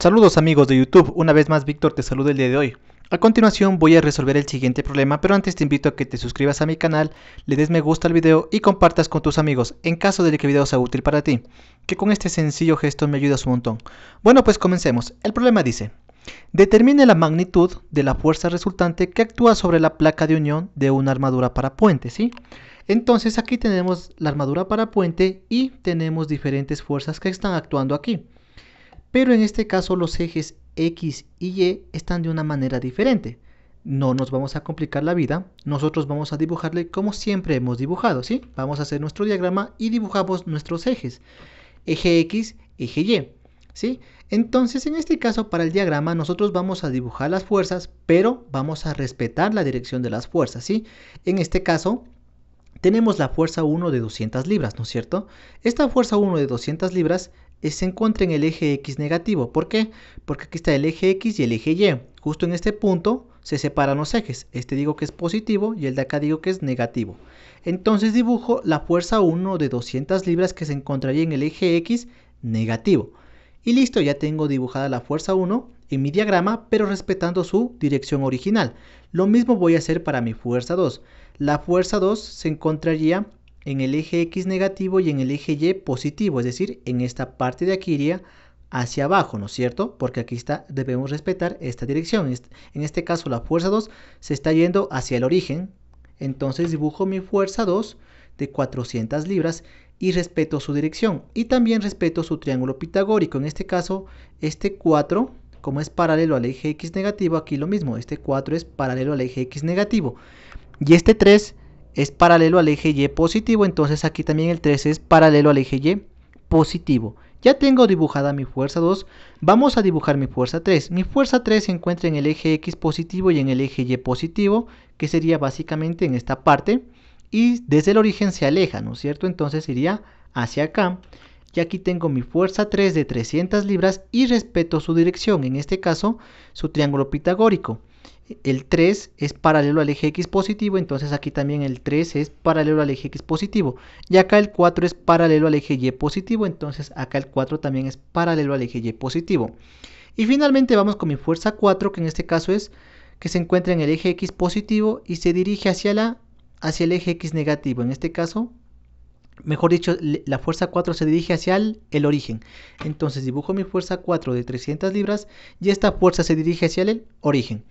Saludos amigos de YouTube, una vez más Víctor te saluda el día de hoy. A continuación voy a resolver el siguiente problema, pero antes te invito a que te suscribas a mi canal, le des me gusta al video y compartas con tus amigos, en caso de que el video sea útil para ti, que con este sencillo gesto me ayudas un montón. Bueno pues comencemos, el problema dice, determine la magnitud de la fuerza resultante que actúa sobre la placa de unión de una armadura para puente, ¿sí? Entonces aquí tenemos la armadura para puente y tenemos diferentes fuerzas que están actuando aquí. Pero en este caso los ejes X y Y están de una manera diferente. No nos vamos a complicar la vida, nosotros vamos a dibujarle como siempre hemos dibujado, ¿sí? Vamos a hacer nuestro diagrama y dibujamos nuestros ejes. Eje X, eje Y, ¿sí? Entonces, en este caso, para el diagrama, nosotros vamos a dibujar las fuerzas, pero vamos a respetar la dirección de las fuerzas, ¿sí? En este caso, tenemos la fuerza 1 de 200 libras, ¿no es cierto? Esta fuerza 1 de 200 libras eh, se encuentra en el eje X negativo. ¿Por qué? Porque aquí está el eje X y el eje Y. Justo en este punto se separan los ejes. Este digo que es positivo y el de acá digo que es negativo. Entonces dibujo la fuerza 1 de 200 libras que se encontraría en el eje X negativo. Y listo, ya tengo dibujada la fuerza 1 en mi diagrama, pero respetando su dirección original. Lo mismo voy a hacer para mi fuerza 2. La fuerza 2 se encontraría en el eje X negativo y en el eje Y positivo, es decir, en esta parte de aquí iría hacia abajo, ¿no es cierto? Porque aquí está, debemos respetar esta dirección. En este caso la fuerza 2 se está yendo hacia el origen. Entonces dibujo mi fuerza 2 de 400 libras y respeto su dirección. Y también respeto su triángulo pitagórico. En este caso, este 4, como es paralelo al eje X negativo, aquí lo mismo. Este 4 es paralelo al eje X negativo. Y este 3 es paralelo al eje Y positivo, entonces aquí también el 3 es paralelo al eje Y positivo. Ya tengo dibujada mi fuerza 2, vamos a dibujar mi fuerza 3. Mi fuerza 3 se encuentra en el eje X positivo y en el eje Y positivo, que sería básicamente en esta parte, y desde el origen se aleja, ¿no es cierto? Entonces iría hacia acá, y aquí tengo mi fuerza 3 de 300 libras y respeto su dirección, en este caso su triángulo pitagórico el 3 es paralelo al eje X positivo, entonces aquí también el 3 es paralelo al eje X positivo. Y acá el 4 es paralelo al eje Y positivo, entonces acá el 4 también es paralelo al eje Y positivo. Y finalmente vamos con mi fuerza 4, que en este caso es que se encuentra en el eje X positivo y se dirige hacia, la, hacia el eje X negativo, en este caso mejor dicho, la fuerza 4 se dirige hacia el, origen. Entonces dibujo mi fuerza 4 de 300 libras y esta fuerza se dirige hacia el origen.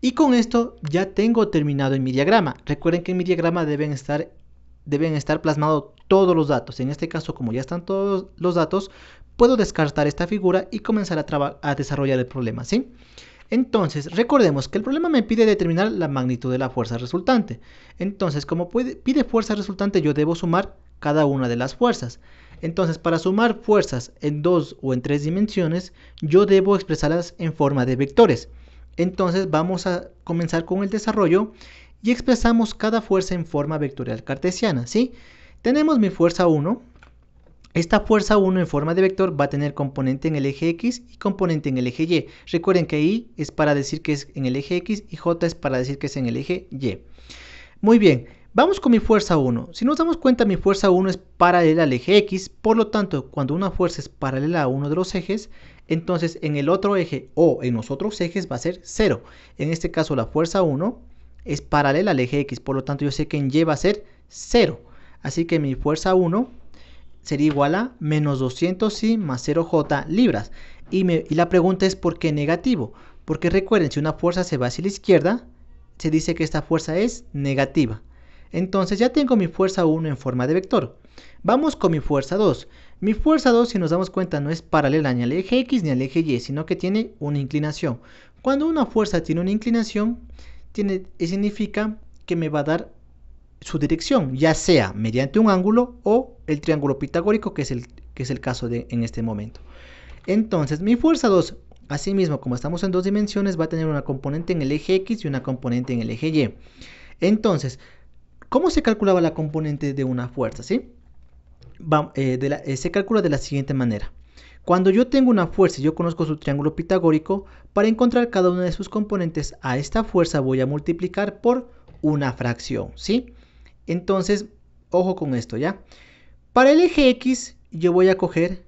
Y con esto ya tengo terminado en mi diagrama. Recuerden que en mi diagrama deben estar, deben estar plasmados todos los datos. En este caso, como ya están todos los datos, puedo descartar esta figura y comenzar a, desarrollar el problema, Entonces, recordemos que el problema me pide determinar la magnitud de la fuerza resultante. Entonces, como pide fuerza resultante, yo debo sumar cada una de las fuerzas. Entonces, para sumar fuerzas en dos o en tres dimensiones, yo debo expresarlas en forma de vectores. Entonces, vamos a comenzar con el desarrollo y expresamos cada fuerza en forma vectorial cartesiana, ¿sí? Tenemos mi fuerza 1. Esta fuerza 1 en forma de vector va a tener componente en el eje X y componente en el eje Y. Recuerden que I es para decir que es en el eje X y J es para decir que es en el eje Y. Muy bien, Vamos con mi fuerza 1. Si nos damos cuenta, mi fuerza 1 es paralela al eje X, por lo tanto, cuando una fuerza es paralela a uno de los ejes, entonces en el otro eje o en los otros ejes va a ser 0. En este caso, la fuerza 1 es paralela al eje X, por lo tanto, yo sé que en Y va a ser 0. Así que mi fuerza 1 sería igual a menos 200 y más 0J libras. Y, y la pregunta es, ¿por qué negativo? Porque recuerden, si una fuerza se va hacia la izquierda, se dice que esta fuerza es negativa. Entonces ya tengo mi fuerza 1 en forma de vector. Vamos con mi fuerza 2. Mi fuerza 2, si nos damos cuenta, no es paralela ni al eje X ni al eje Y, sino que tiene una inclinación. Cuando una fuerza tiene una inclinación, eh, significa que me va a dar su dirección, ya sea mediante un ángulo o el triángulo pitagórico, que es el, que es el caso en este momento. Entonces, mi fuerza 2, asimismo, como estamos en dos dimensiones, va a tener una componente en el eje X y una componente en el eje Y. Entonces, ¿Cómo se calculaba la componente de una fuerza? ¿sí? Eh, de eh, se calcula de la siguiente manera. Cuando yo tengo una fuerza y yo conozco su triángulo pitagórico, para encontrar cada una de sus componentes a esta fuerza voy a multiplicar por una fracción, ¿sí? Entonces, ojo con esto, ¿ya? Para el eje X yo voy a coger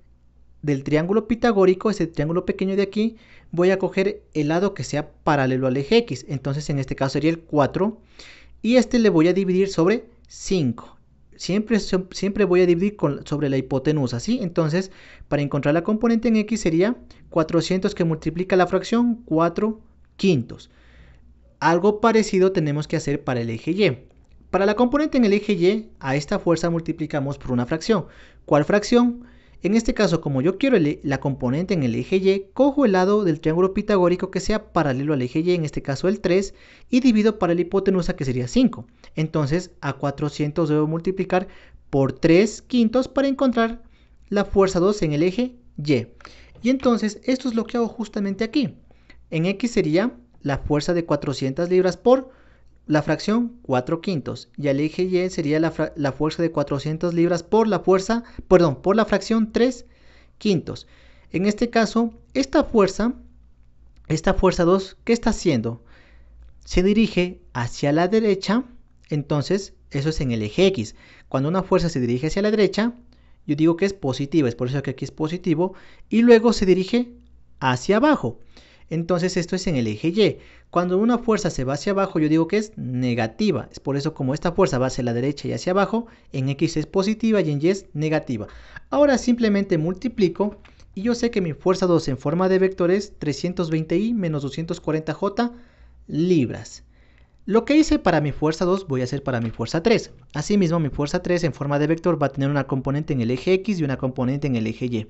del triángulo pitagórico, ese triángulo pequeño de aquí, voy a coger el lado que sea paralelo al eje X. Entonces, en este caso sería el 4. Y este le voy a dividir sobre 5. Siempre, siempre voy a dividir sobre la hipotenusa, ¿sí? Entonces, para encontrar la componente en X sería 400 que multiplica la fracción 4 quintos. Algo parecido tenemos que hacer para el eje Y. Para la componente en el eje Y, a esta fuerza multiplicamos por una fracción. ¿Cuál fracción? En este caso, como yo quiero la componente en el eje Y, cojo el lado del triángulo pitagórico que sea paralelo al eje Y, en este caso el 3, y divido para la hipotenusa que sería 5. Entonces a 400 debo multiplicar por 3 quintos para encontrar la fuerza 2 en el eje Y. Y entonces esto es lo que hago justamente aquí. En X sería la fuerza de 400 libras por la fracción 4 quintos y el eje Y sería la, fuerza de 400 libras por la fuerza, perdón, por la fracción 3 quintos. En este caso, esta fuerza, esta fuerza 2, ¿qué está haciendo? Se dirige hacia la derecha, entonces eso es en el eje X. Cuando una fuerza se dirige hacia la derecha, yo digo que es positiva, es por eso que aquí es positivo, y luego se dirige hacia abajo. Entonces esto es en el eje Y. Cuando una fuerza se va hacia abajo, yo digo que es negativa. Es por eso como esta fuerza va hacia la derecha y hacia abajo, en X es positiva y en Y es negativa. Ahora simplemente multiplico y yo sé que mi fuerza 2 en forma de vector es 320i menos 240j libras. Lo que hice para mi fuerza 2 voy a hacer para mi fuerza 3. Asimismo, mi fuerza 3 en forma de vector va a tener una componente en el eje X y una componente en el eje Y.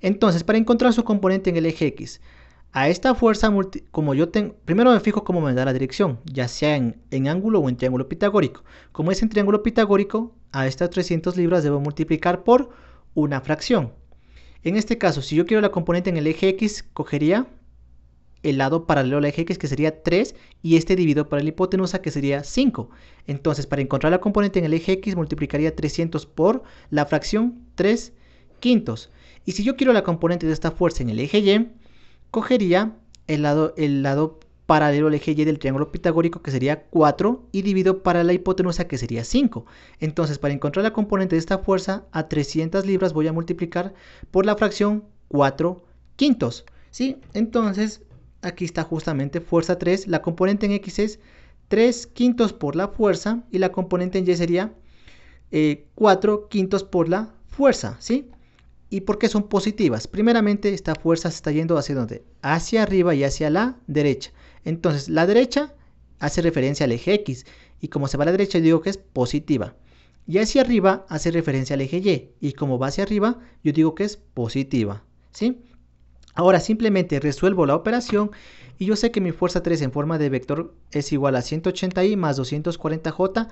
Entonces, para encontrar su componente en el eje X, a esta fuerza, como yo tengo, primero me fijo cómo me da la dirección, ya sea en, ángulo o en triángulo pitagórico. Como es en triángulo pitagórico, a estas 300 libras debo multiplicar por una fracción. En este caso, si yo quiero la componente en el eje X, cogería el lado paralelo al eje X, que sería 3, y este dividido para la hipotenusa, que sería 5. Entonces, para encontrar la componente en el eje X, multiplicaría 300 por la fracción 3 quintos. Y si yo quiero la componente de esta fuerza en el eje Y, cogería el lado, el lado paralelo al eje Y del triángulo pitagórico, que sería 4, y divido para la hipotenusa, que sería 5. Entonces, para encontrar la componente de esta fuerza, a 300 libras voy a multiplicar por la fracción 4 quintos. ¿sí? Entonces, aquí está justamente fuerza 3. La componente en X es 3 quintos por la fuerza y la componente en Y sería 4 eh, quintos por la fuerza. ¿sí? ¿Y por qué son positivas? Primeramente, esta fuerza se está yendo hacia dónde? Hacia arriba y hacia la derecha. Entonces, la derecha hace referencia al eje X. Y como se va a la derecha, yo digo que es positiva. Y hacia arriba hace referencia al eje Y. Y como va hacia arriba, yo digo que es positiva. ¿Sí? Ahora simplemente resuelvo la operación y yo sé que mi fuerza 3 en forma de vector es igual a 180i más 240j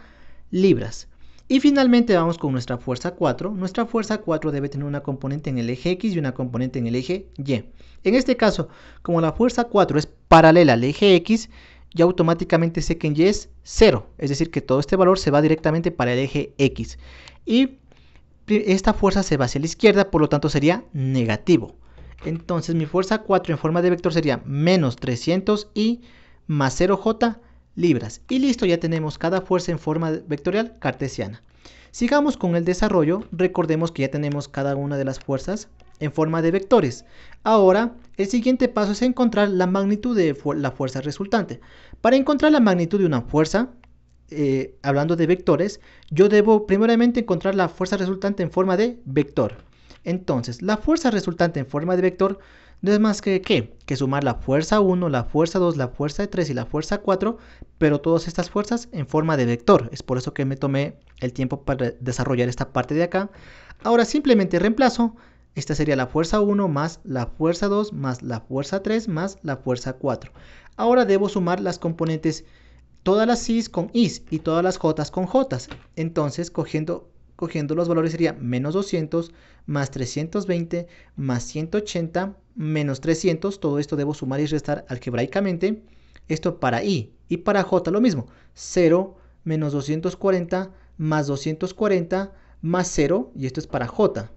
libras. Y finalmente vamos con nuestra fuerza 4. Nuestra fuerza 4 debe tener una componente en el eje X y una componente en el eje Y. En este caso, como la fuerza 4 es paralela al eje X, ya automáticamente sé que en Y es 0. Es decir, que todo este valor se va directamente para el eje X. Y esta fuerza se va hacia la izquierda, por lo tanto sería negativo. Entonces mi fuerza 4 en forma de vector sería menos 300 y más 0J libras. Y listo, ya tenemos cada fuerza en forma vectorial cartesiana. Sigamos con el desarrollo, recordemos que ya tenemos cada una de las fuerzas en forma de vectores. Ahora, el siguiente paso es encontrar la magnitud de la fuerza resultante. Para encontrar la magnitud de una fuerza, eh, hablando de vectores, yo debo primeramente encontrar la fuerza resultante en forma de vector. Entonces, la fuerza resultante en forma de vector no es más que ¿qué? que sumar la fuerza 1, la fuerza 2, la fuerza 3 y la fuerza 4, pero todas estas fuerzas en forma de vector. Es por eso que me tomé el tiempo para desarrollar esta parte de acá. Ahora simplemente reemplazo, esta sería la fuerza 1 más la fuerza 2 más la fuerza 3 más la fuerza 4. Ahora debo sumar las componentes, todas las is con is y todas las J con J, Entonces cogiendo cogiendo los valores sería menos 200 más 320 más 180 menos 300. Todo esto debo sumar y restar algebraicamente. Esto para i y para j lo mismo. 0 menos 240 más 240 más 0 y esto es para j.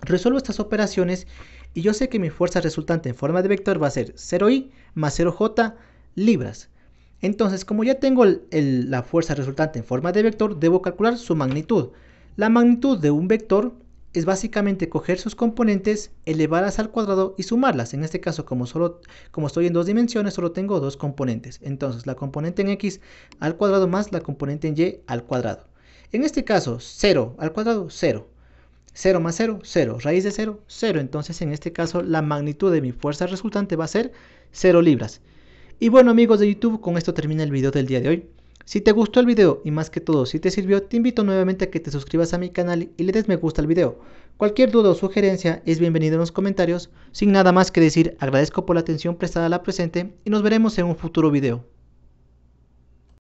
Resuelvo estas operaciones y yo sé que mi fuerza resultante en forma de vector va a ser 0i más 0j libras. Entonces, como ya tengo la fuerza resultante en forma de vector, debo calcular su magnitud. La magnitud de un vector es básicamente coger sus componentes, elevarlas al cuadrado y sumarlas. En este caso, como, solo, como estoy en dos dimensiones, solo tengo dos componentes. Entonces, la componente en x al cuadrado más la componente en y al cuadrado. En este caso, 0 al cuadrado, 0. 0 más 0, 0. Raíz de 0, 0. Entonces, en este caso, la magnitud de mi fuerza resultante va a ser 0 libras. Y bueno, amigos de YouTube, con esto termina el video del día de hoy. Si te gustó el video y más que todo si te sirvió, te invito nuevamente a que te suscribas a mi canal y le des me gusta al video. Cualquier duda o sugerencia es bienvenida en los comentarios. Sin nada más que decir, agradezco por la atención prestada a la presente y nos veremos en un futuro video.